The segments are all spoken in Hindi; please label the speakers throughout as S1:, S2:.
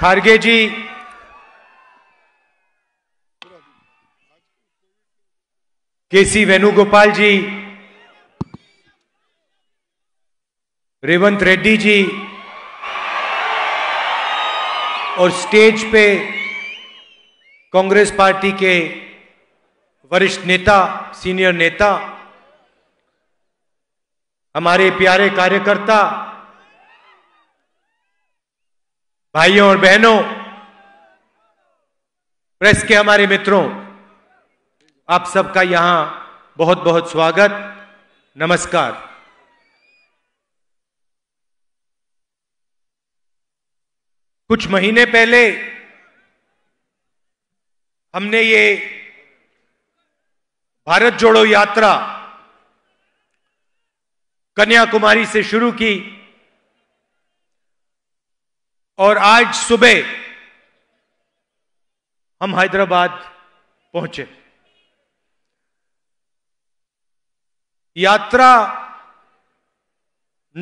S1: खारगे जी केसी वेणुगोपाल जी रेवंत रेड्डी जी और स्टेज पे कांग्रेस पार्टी के वरिष्ठ नेता सीनियर नेता हमारे प्यारे कार्यकर्ता भाइयों और बहनों प्रेस के हमारे मित्रों आप सबका यहां बहुत बहुत स्वागत नमस्कार कुछ महीने पहले हमने ये भारत जोड़ो यात्रा कन्याकुमारी से शुरू की और आज सुबह हम हैदराबाद पहुंचे यात्रा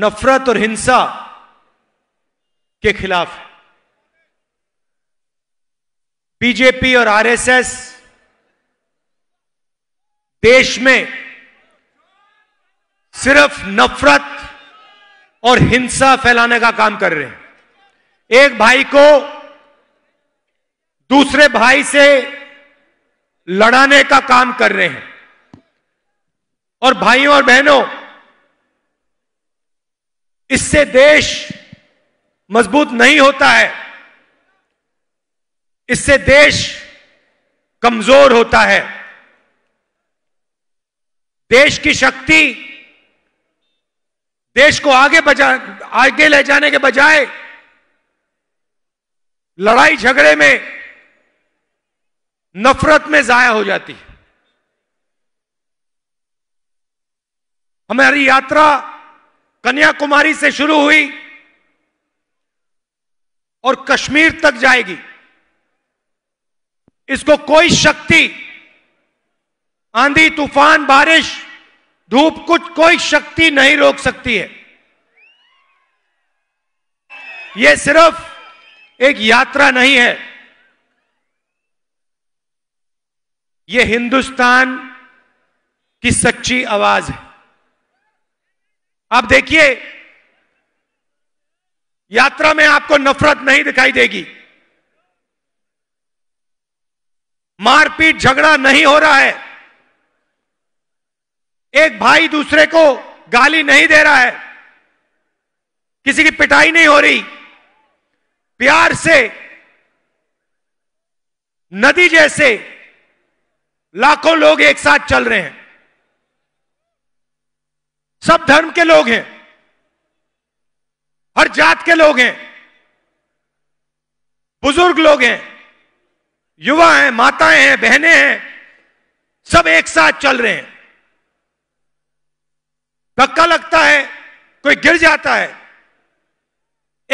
S1: नफरत और हिंसा के खिलाफ है बीजेपी और आरएसएस देश में सिर्फ नफरत और हिंसा फैलाने का काम कर रहे हैं एक भाई को दूसरे भाई से लड़ाने का काम कर रहे हैं और भाइयों और बहनों इससे देश मजबूत नहीं होता है इससे देश कमजोर होता है देश की शक्ति देश को आगे बजा आगे ले जाने के बजाय लड़ाई झगड़े में नफरत में जाया हो जाती है हमारी यात्रा कन्याकुमारी से शुरू हुई और कश्मीर तक जाएगी इसको कोई शक्ति आंधी तूफान बारिश धूप कुछ कोई शक्ति नहीं रोक सकती है यह सिर्फ एक यात्रा नहीं है यह हिंदुस्तान की सच्ची आवाज है आप देखिए यात्रा में आपको नफरत नहीं दिखाई देगी मारपीट झगड़ा नहीं हो रहा है एक भाई दूसरे को गाली नहीं दे रहा है किसी की पिटाई नहीं हो रही प्यार से नदी जैसे लाखों लोग एक साथ चल रहे हैं सब धर्म के लोग हैं हर जात के लोग हैं बुजुर्ग लोग हैं युवा हैं माताएं हैं बहनें हैं सब एक साथ चल रहे हैं धक्का लगता है कोई गिर जाता है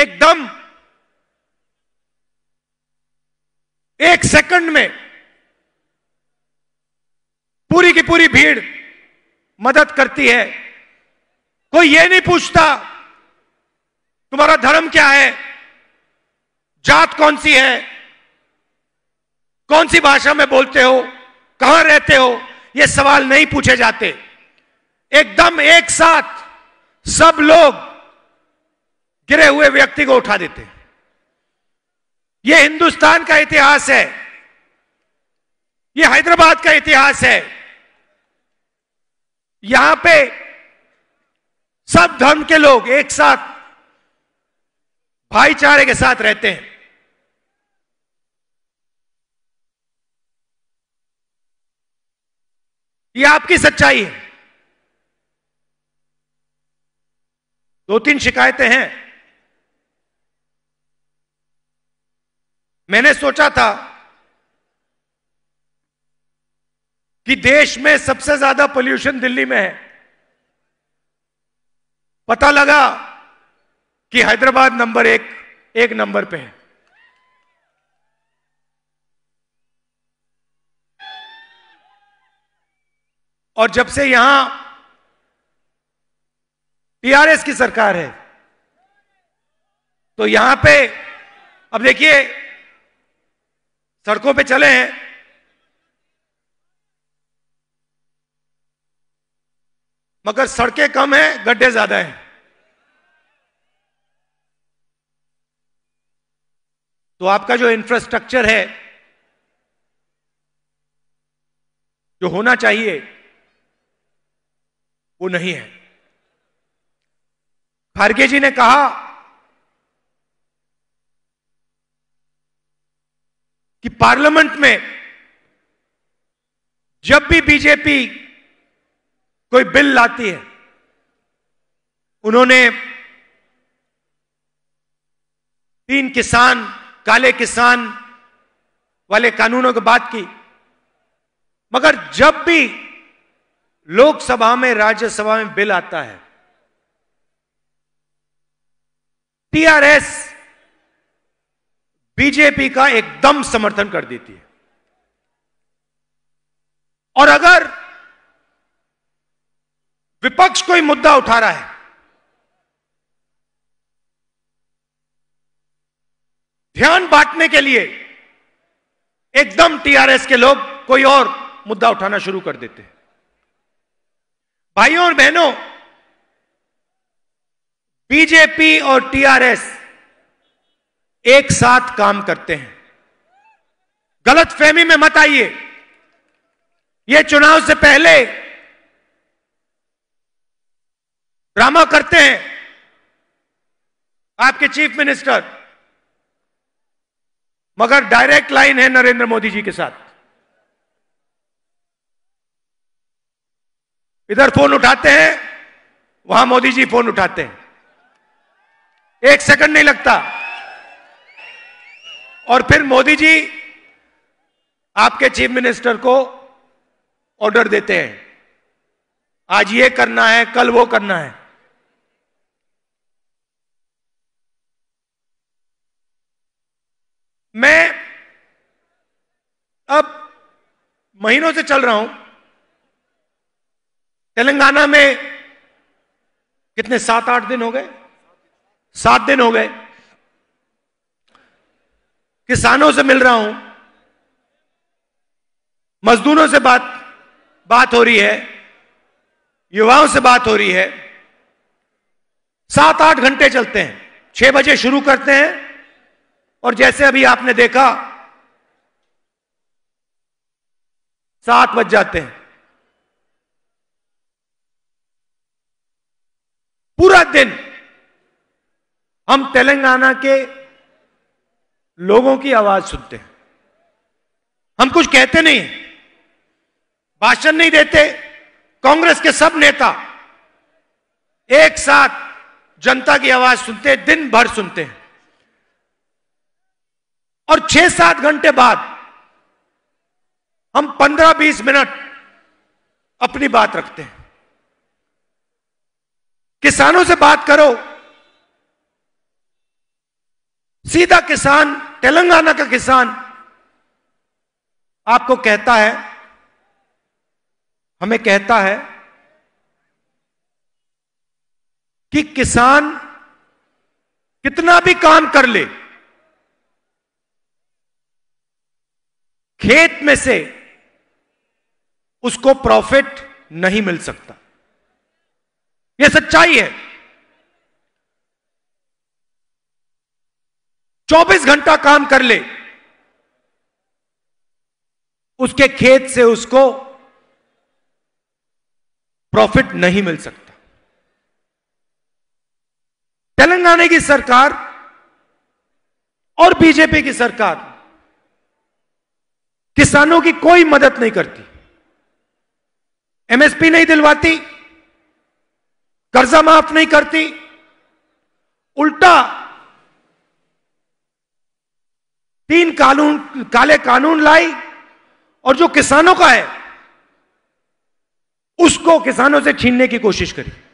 S1: एकदम एक सेकंड में पूरी की पूरी भीड़ मदद करती है कोई यह नहीं पूछता तुम्हारा धर्म क्या है जात कौन सी है कौन सी भाषा में बोलते हो कहां रहते हो यह सवाल नहीं पूछे जाते एकदम एक साथ सब लोग गिरे हुए व्यक्ति को उठा देते हैं यह हिंदुस्तान का इतिहास है यह हैदराबाद का इतिहास है यहां पे सब धर्म के लोग एक साथ भाईचारे के साथ रहते हैं ये आपकी सच्चाई है दो तीन शिकायतें हैं मैंने सोचा था कि देश में सबसे ज्यादा पोल्यूशन दिल्ली में है पता लगा कि हैदराबाद नंबर एक एक नंबर पे है और जब से यहां टीआरएस की सरकार है तो यहां पे अब देखिए सड़कों पे चले हैं मगर सड़कें कम हैं गड्ढे ज्यादा हैं तो आपका जो इंफ्रास्ट्रक्चर है जो होना चाहिए वो नहीं है खारगे जी ने कहा कि पार्लियामेंट में जब भी बीजेपी कोई बिल लाती है उन्होंने तीन किसान काले किसान वाले कानूनों की बात की मगर जब भी लोकसभा में राज्यसभा में बिल आता है टीआरएस बीजेपी का एकदम समर्थन कर देती है और अगर विपक्ष कोई मुद्दा उठा रहा है ध्यान बांटने के लिए एकदम टीआरएस के लोग कोई और मुद्दा उठाना शुरू कर देते हैं भाइयों और बहनों बीजेपी और टीआरएस एक साथ काम करते हैं गलत फहमी में मत आइए ये चुनाव से पहले ड्रामा करते हैं आपके चीफ मिनिस्टर मगर डायरेक्ट लाइन है नरेंद्र मोदी जी के साथ इधर फोन उठाते हैं वहां मोदी जी फोन उठाते हैं एक सेकंड नहीं लगता और फिर मोदी जी आपके चीफ मिनिस्टर को ऑर्डर देते हैं आज ये करना है कल वो करना है मैं अब महीनों से चल रहा हूं तेलंगाना में कितने सात आठ दिन हो गए सात दिन हो गए किसानों से मिल रहा हूं मजदूरों से बात बात हो रही है युवाओं से बात हो रही है सात आठ घंटे चलते हैं छह बजे शुरू करते हैं और जैसे अभी आपने देखा सात बज जाते हैं पूरा दिन हम तेलंगाना के लोगों की आवाज सुनते हैं हम कुछ कहते नहीं भाषण नहीं देते कांग्रेस के सब नेता एक साथ जनता की आवाज सुनते हैं दिन भर सुनते हैं और छह सात घंटे बाद हम पंद्रह बीस मिनट अपनी बात रखते हैं किसानों से बात करो सीधा किसान तेलंगाना का किसान आपको कहता है हमें कहता है कि किसान कितना भी काम कर ले खेत में से उसको प्रॉफिट नहीं मिल सकता यह सच्चाई है 24 घंटा काम कर ले उसके खेत से उसको प्रॉफिट नहीं मिल सकता तेलंगाना की सरकार और बीजेपी की सरकार किसानों की कोई मदद नहीं करती एमएसपी नहीं दिलवाती कर्जा माफ नहीं करती उल्टा तीन कानून काले कानून लाई और जो किसानों का है उसको किसानों से छीनने की कोशिश करी